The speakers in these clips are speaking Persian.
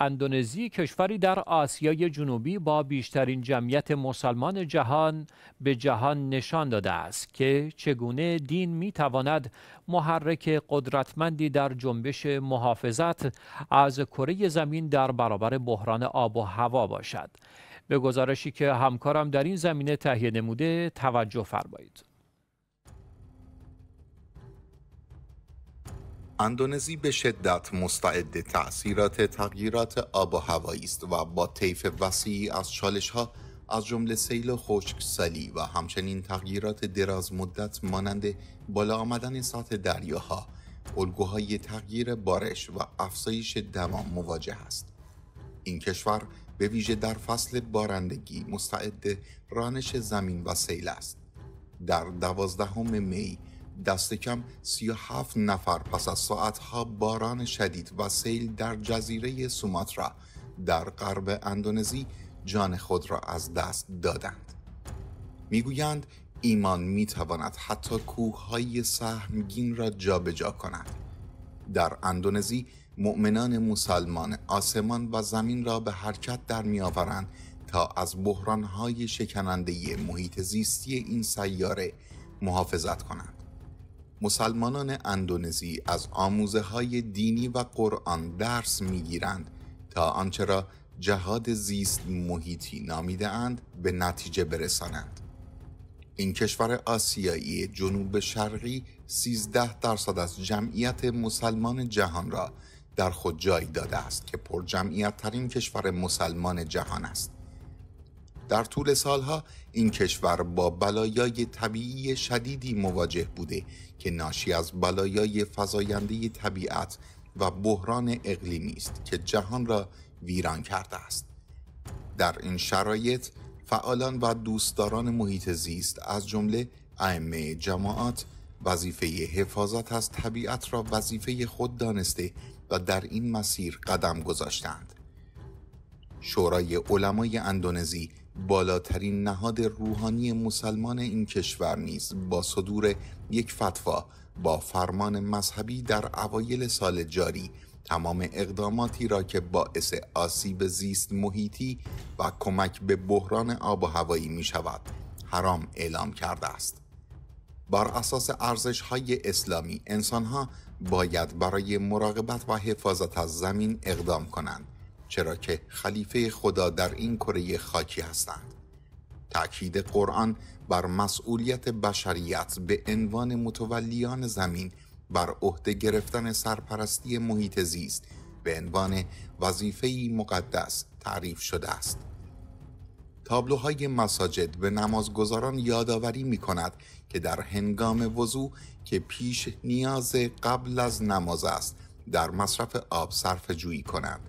اندونزی کشوری در آسیای جنوبی با بیشترین جمعیت مسلمان جهان به جهان نشان داده است که چگونه دین می تواند محرک قدرتمندی در جنبش محافظت از کره زمین در برابر بحران آب و هوا باشد به گزارشی که همکارم در این زمینه تهیه نموده توجه فرمایید اندونزی به شدت مستعد تأثیرات تغییرات آب و هوایی است و با طیف وسیعی از چالش ها از جمله سیل و خشکسالی و همچنین تغییرات دراز مدت مانند بالا آمدن سطح دریاها، الگوهای تغییر بارش و افزایش دما مواجه است. این کشور به ویژه در فصل بارندگی مستعد رانش زمین و سیل است. در دوازدهم می دست کم 37 نفر پس از ساعتها باران شدید و سیل در جزیره سوماترا در غرب اندونزی جان خود را از دست دادند میگویند ایمان میتواند حتی کوههای سهمگین را جابجا کند در اندونزی مؤمنان مسلمان آسمان و زمین را به حرکت در میآورند تا از بحرانهای شکننده محیط زیستی این سیاره محافظت کنند مسلمانان اندونزی از آموزه های دینی و قرآن درس میگیرند تا آنچه را جهاد زیست محیطی نامیده اند به نتیجه برسانند. این کشور آسیایی جنوب شرقی 13 درصد از جمعیت مسلمان جهان را در خود جای داده است که پر جمعیت ترین کشور مسلمان جهان است. در طول سالها این کشور با بلایای طبیعی شدیدی مواجه بوده که ناشی از بلایای فزاینده طبیعت و بحران اقلیمی است که جهان را ویران کرده است در این شرایط فعالان و دوستداران محیط زیست از جمله ائمه جماعات وظیفه حفاظت از طبیعت را وظیفه خود دانسته و در این مسیر قدم گذاشتند شورای علمای اندونزی بالاترین نهاد روحانی مسلمان این کشور نیز با صدور یک فتوا با فرمان مذهبی در اوایل سال جاری تمام اقداماتی را که باعث آسیب زیست محیطی و کمک به بحران آب و هوایی می شود حرام اعلام کرده است. بر اساس ارزش های اسلامی انسان ها باید برای مراقبت و حفاظت از زمین اقدام کنند چرا که خلیفه خدا در این کره خاکی هستند تأکید قرآن بر مسئولیت بشریت به عنوان متولیان زمین بر عهده گرفتن سرپرستی محیط زیست به عنوان وظیفه مقدس تعریف شده است تابلوهای مساجد به نمازگزاران یادآوری می کند که در هنگام وضوع که پیش نیاز قبل از نماز است در مصرف آب صرف جویی کنند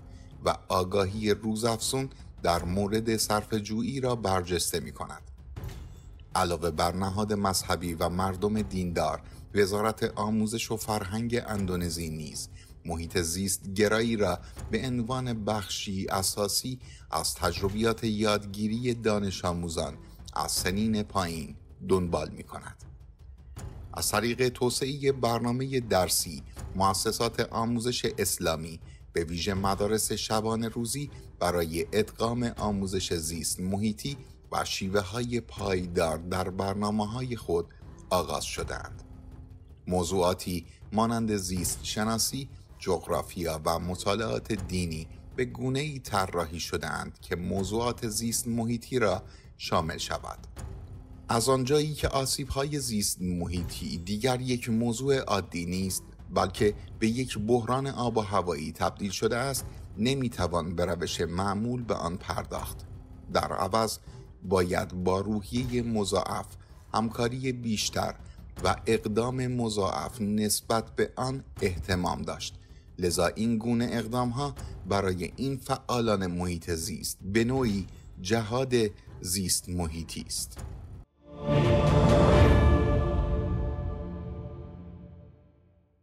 و آگاهی روزافزون در مورد صرف جویی را برجسته می کند. علاوه بر نهاد مذهبی و مردم دیندار وزارت آموزش و فرهنگ اندونزی نیز محیط زیست گرایی را به عنوان بخشی اساسی از تجربیات یادگیری دانش آموزان از سنین پایین دنبال می کند. از طریق توسعه برنامه درسی مؤسسات آموزش اسلامی به ویژه مدارس شبان روزی برای ادغام آموزش زیست محیطی و شیوه های پایدار در برنامه های خود آغاز شدند. موضوعاتی مانند زیست شناسی، جغرافیا و مطالعات دینی به گونه ای طراحی شدند که موضوعات زیست محیطی را شامل شود. از آنجایی که آسیب های زیست محیطی دیگر یک موضوع عادی نیست، بلکه به یک بحران آب و هوایی تبدیل شده است نمیتوان به روش معمول به آن پرداخت در عوض باید با روحیه مضاعف همکاری بیشتر و اقدام مضاعف نسبت به آن احتمام داشت لذا این گونه اقدام ها برای این فعالان محیط زیست به نوعی جهاد زیست محیطی است